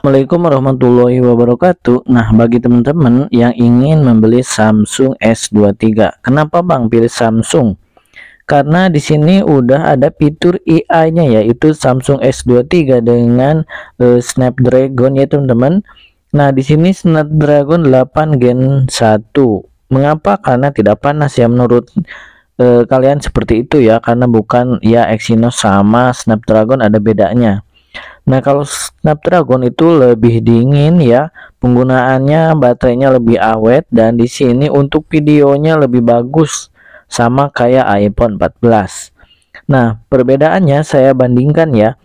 Assalamualaikum warahmatullahi wabarakatuh Nah bagi teman-teman yang ingin membeli Samsung S23 Kenapa Bang pilih Samsung? Karena di sini udah ada fitur AI nya yaitu Samsung S23 dengan uh, Snapdragon ya teman-teman Nah di sini Snapdragon 8 Gen 1 Mengapa? Karena tidak panas ya menurut uh, kalian seperti itu ya Karena bukan ya Exynos sama Snapdragon ada bedanya Nah, kalau Snapdragon itu lebih dingin ya, penggunaannya baterainya lebih awet dan di sini untuk videonya lebih bagus sama kayak iPhone 14. Nah, perbedaannya saya bandingkan ya.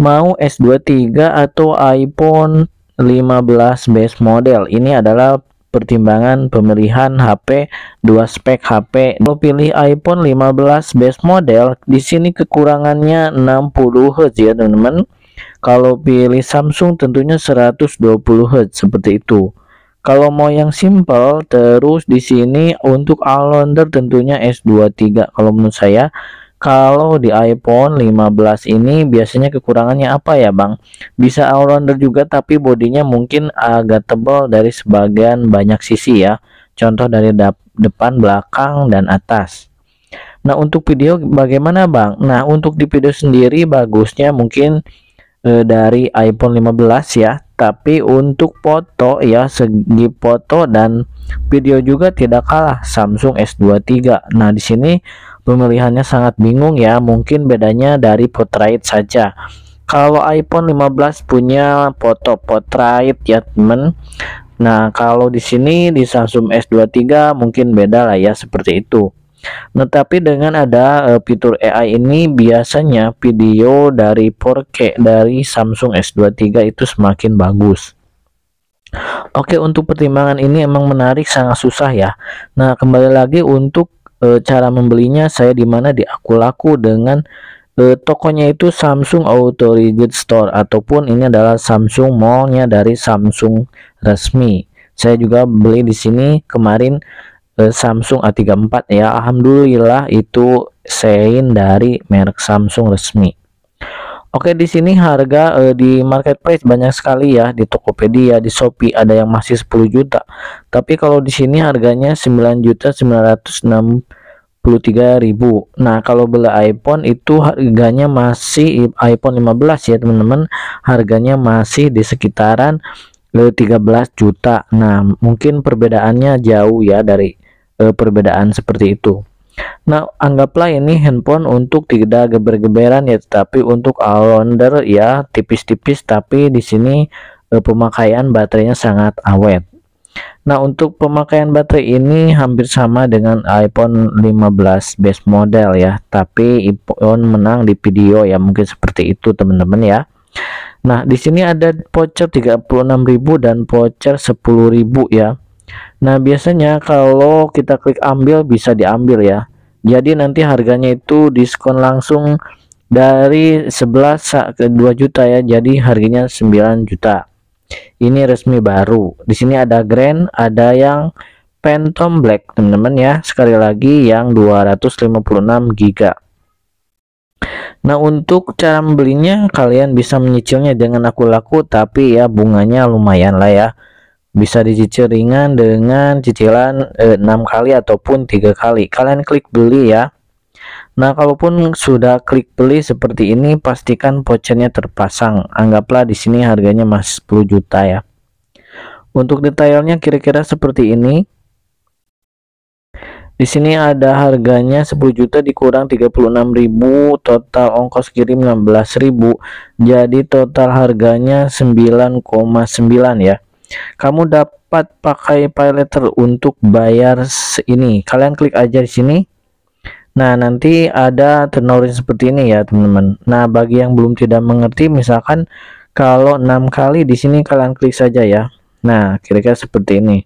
Mau S23 atau iPhone 15 base model. Ini adalah pertimbangan pemilihan HP dua spek HP. Kalau pilih iPhone 15 base model, di sini kekurangannya 60 Hz ya, teman-teman. Kalau pilih Samsung tentunya 120 Hz seperti itu. Kalau mau yang simple terus di sini untuk alonder tentunya S23 kalau menurut saya kalau di iPhone 15 ini biasanya kekurangannya apa ya Bang? Bisa allrounder juga tapi bodinya mungkin agak tebal dari sebagian banyak sisi ya. Contoh dari depan, belakang, dan atas. Nah untuk video bagaimana Bang? Nah untuk di video sendiri bagusnya mungkin E, dari iPhone 15 ya tapi untuk foto ya segi foto dan video juga tidak kalah Samsung S23 nah di sini pemilihannya sangat bingung ya mungkin bedanya dari portrait saja kalau iPhone 15 punya foto portrait ya temen nah kalau di sini di Samsung S23 mungkin beda lah ya seperti itu tetapi dengan ada uh, fitur AI ini biasanya video dari 4K dari Samsung S23 itu semakin bagus. Oke, untuk pertimbangan ini emang menarik sangat susah ya. Nah, kembali lagi untuk e, cara membelinya saya dimana di aku laku dengan e, tokonya itu Samsung Auto Rigid Store ataupun ini adalah Samsung Mallnya dari Samsung resmi. Saya juga beli di sini kemarin Eh, Samsung A34 ya Alhamdulillah itu sein dari merek Samsung resmi Oke di sini harga eh, di marketplace banyak sekali ya di Tokopedia di Shopee ada yang masih 10 juta tapi kalau di sini harganya 9 juta 963.000 Nah kalau beli iPhone itu harganya masih iPhone 15 ya teman-teman harganya masih di sekitaran 13 eh, juta Nah mungkin perbedaannya jauh ya dari e, perbedaan seperti itu. Nah, anggaplah ini handphone untuk tidak geber-geberan ya, tetapi untuk allrounder ya tipis-tipis tapi di sini e, pemakaian baterainya sangat awet. Nah, untuk pemakaian baterai ini hampir sama dengan iPhone 15 base model ya, tapi iPhone menang di video ya, mungkin seperti itu teman-teman ya. Nah, di sini ada voucher 36.000 dan voucher 10.000 ya. Nah biasanya kalau kita klik ambil bisa diambil ya jadi nanti harganya itu diskon langsung dari 11 ke 2 juta ya jadi harganya 9 juta ini resmi baru di sini ada grand ada yang phantom black teman-teman ya sekali lagi yang 256 giga Nah untuk cara membelinya kalian bisa menyicilnya dengan aku laku tapi ya bunganya lumayan lah ya bisa dicicil ringan dengan cicilan eh, 6 kali ataupun tiga kali kalian klik beli ya nah kalaupun sudah klik beli seperti ini pastikan vouchernya terpasang anggaplah di sini harganya masih 10 juta ya untuk detailnya kira-kira seperti ini di sini ada harganya 10 juta dikurang 36.000 total ongkos kirim 16.000 jadi total harganya 9,9 ya kamu dapat pakai paylater untuk bayar ini kalian klik aja di sini Nah, nanti ada tenorin seperti ini ya, teman-teman. Nah, bagi yang belum tidak mengerti, misalkan kalau enam kali di sini kalian klik saja ya. Nah, kira-kira seperti ini.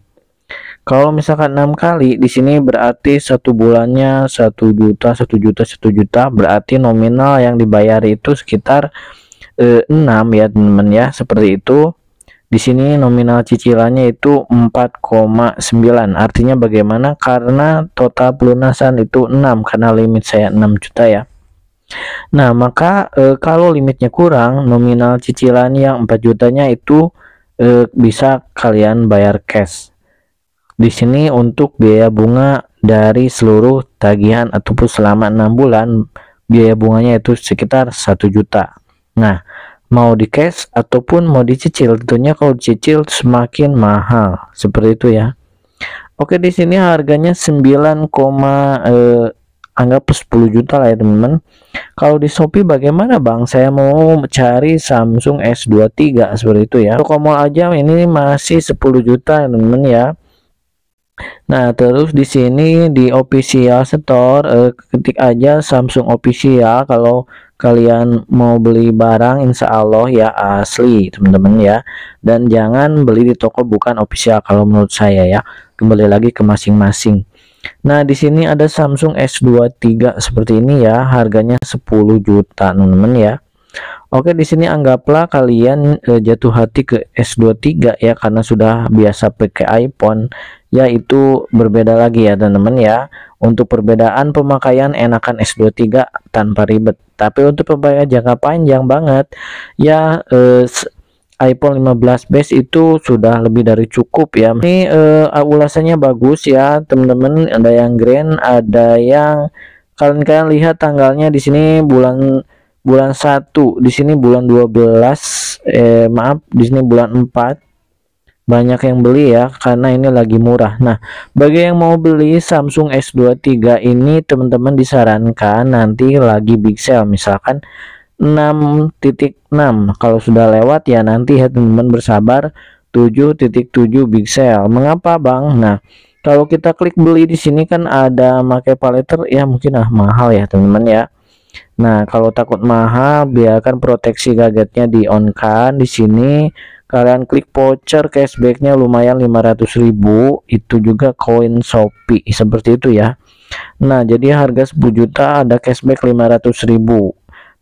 Kalau misalkan enam kali di sini berarti satu bulannya satu juta, satu juta, satu juta, berarti nominal yang dibayar itu sekitar eh, enam 6 ya, teman-teman ya, seperti itu. Di sini nominal cicilannya itu 4,9. Artinya bagaimana? Karena total pelunasan itu 6 karena limit saya 6 juta ya. Nah, maka e, kalau limitnya kurang, nominal cicilan yang 4 jutanya itu e, bisa kalian bayar cash. Di sini untuk biaya bunga dari seluruh tagihan ataupun selama 6 bulan biaya bunganya itu sekitar 1 juta. Nah, mau di cash ataupun mau dicicil tentunya kalau dicicil semakin mahal seperti itu ya Oke di sini harganya 9, eh, anggap 10 juta lah ya teman-teman kalau di Shopee bagaimana Bang saya mau cari Samsung S23 seperti itu ya mall aja ini masih 10 juta ya, teman-teman ya Nah, terus di sini di official store eh, ketik aja Samsung official kalau kalian mau beli barang insya Allah ya asli teman-teman ya dan jangan beli di toko bukan official kalau menurut saya ya kembali lagi ke masing-masing Nah di sini ada Samsung S23 seperti ini ya harganya 10 juta teman-teman ya Oke di sini anggaplah kalian eh, jatuh hati ke S23 ya karena sudah biasa pakai iPhone yaitu berbeda lagi ya teman-teman ya untuk perbedaan pemakaian enakan S23 tanpa ribet tapi untuk pemakaian jangka panjang banget ya eh, iPhone 15 base itu sudah lebih dari cukup ya ini uh, ulasannya bagus ya teman-teman ada yang grand ada yang kalian-kalian lihat tanggalnya di sini bulan bulan 1 di sini bulan 12 eh maaf di sini bulan 4 banyak yang beli ya karena ini lagi murah nah bagi yang mau beli Samsung S23 ini teman-teman disarankan nanti lagi big sale misalkan 6.6 kalau sudah lewat ya nanti ya teman-teman bersabar 7.7 big sale mengapa Bang nah kalau kita klik beli di sini kan ada pakai paleter ya mungkin ah mahal ya teman-teman ya Nah, kalau takut mahal, biarkan proteksi gadgetnya di on kan di sini. Kalian klik voucher cashbacknya lumayan ribu itu juga koin Shopee seperti itu ya. Nah, jadi harga 10 juta ada cashback ribu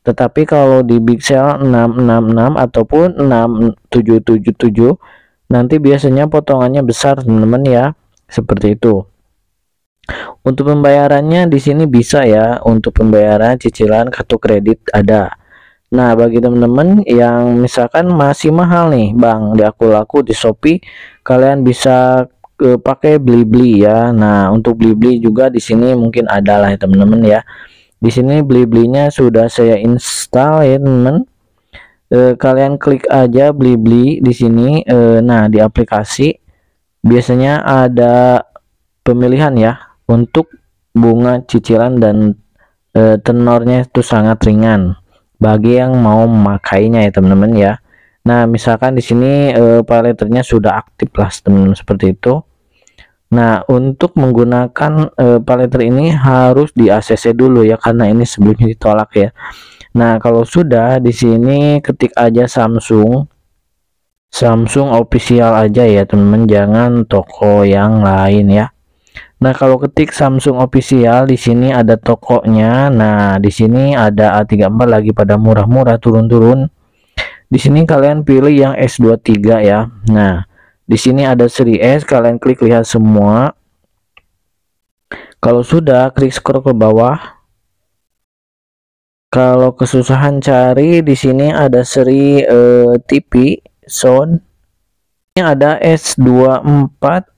Tetapi kalau di Big Sale 666 ataupun 6777 nanti biasanya potongannya besar teman-teman ya. Seperti itu. Untuk pembayarannya di sini bisa ya, untuk pembayaran cicilan kartu kredit ada. Nah, bagi teman-teman yang misalkan masih mahal nih, Bang, di aku laku di Shopee, kalian bisa eh, pakai Blibli ya. Nah, untuk Blibli juga di sini mungkin ada lah ya, teman-teman ya. Di sini blibli nya sudah saya install ya, teman-teman. Eh, kalian klik aja Blibli di sini. Eh, nah, di aplikasi biasanya ada pemilihan ya untuk bunga cicilan dan e, tenornya itu sangat ringan bagi yang mau memakainya ya teman-teman ya. Nah, misalkan di sini e, paleternya sudah aktif lah teman-teman seperti itu. Nah, untuk menggunakan e, paleter ini harus di ACC dulu ya karena ini sebelumnya ditolak ya. Nah, kalau sudah di sini ketik aja Samsung Samsung official aja ya teman-teman jangan toko yang lain ya Nah, kalau ketik Samsung official di sini ada tokonya. Nah, di sini ada A34 lagi pada murah-murah turun-turun. Di sini kalian pilih yang S23 ya. Nah, di sini ada seri S, kalian klik lihat semua. Kalau sudah, klik scroll ke bawah. Kalau kesusahan cari di sini ada seri eh, TV sound. Ini ada S24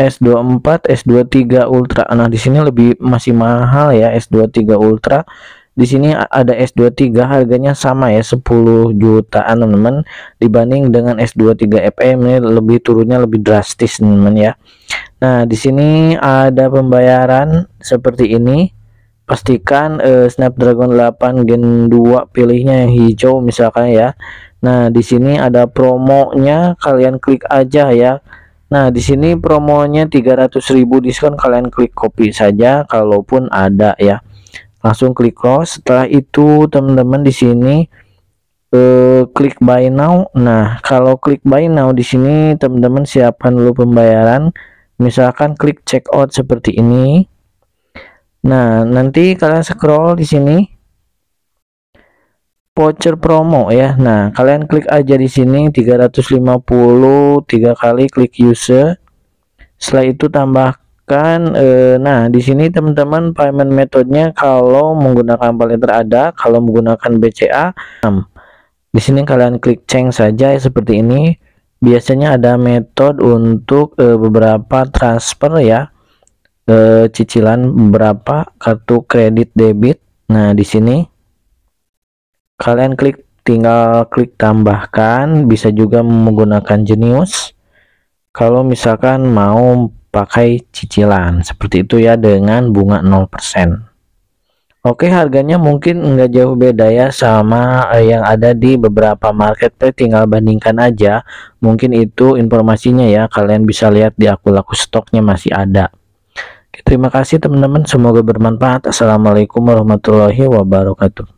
S24, S23 Ultra. Nah, di sini lebih masih mahal ya S23 Ultra. Di sini ada S23 harganya sama ya 10 jutaan teman-teman dibanding dengan S23 FM ini lebih turunnya lebih drastis teman-teman ya. Nah, di sini ada pembayaran seperti ini. Pastikan eh, Snapdragon 8 Gen 2 pilihnya yang hijau misalkan ya. Nah, di sini ada promonya kalian klik aja ya Nah, di sini promonya 300.000 diskon kalian klik copy saja kalaupun ada ya. Langsung klik close. Setelah itu teman-teman di sini eh, klik buy now. Nah, kalau klik buy now di sini teman-teman siapkan dulu pembayaran. Misalkan klik check out seperti ini. Nah, nanti kalian scroll di sini voucher promo ya. Nah, kalian klik aja di sini 350 tiga kali klik user. Setelah itu tambahkan eh, nah di sini teman-teman payment metodenya kalau menggunakan paling ada kalau menggunakan BCA Di sini kalian klik change saja ya, seperti ini. Biasanya ada metode untuk eh, beberapa transfer ya. Eh, cicilan berapa kartu kredit debit. Nah, di sini kalian klik tinggal klik tambahkan bisa juga menggunakan jenius kalau misalkan mau pakai cicilan seperti itu ya dengan bunga 0% Oke harganya mungkin nggak jauh beda ya sama eh, yang ada di beberapa marketplace tinggal bandingkan aja mungkin itu informasinya ya kalian bisa lihat di aku laku stoknya masih ada Terima kasih teman-teman semoga bermanfaat Assalamualaikum warahmatullahi wabarakatuh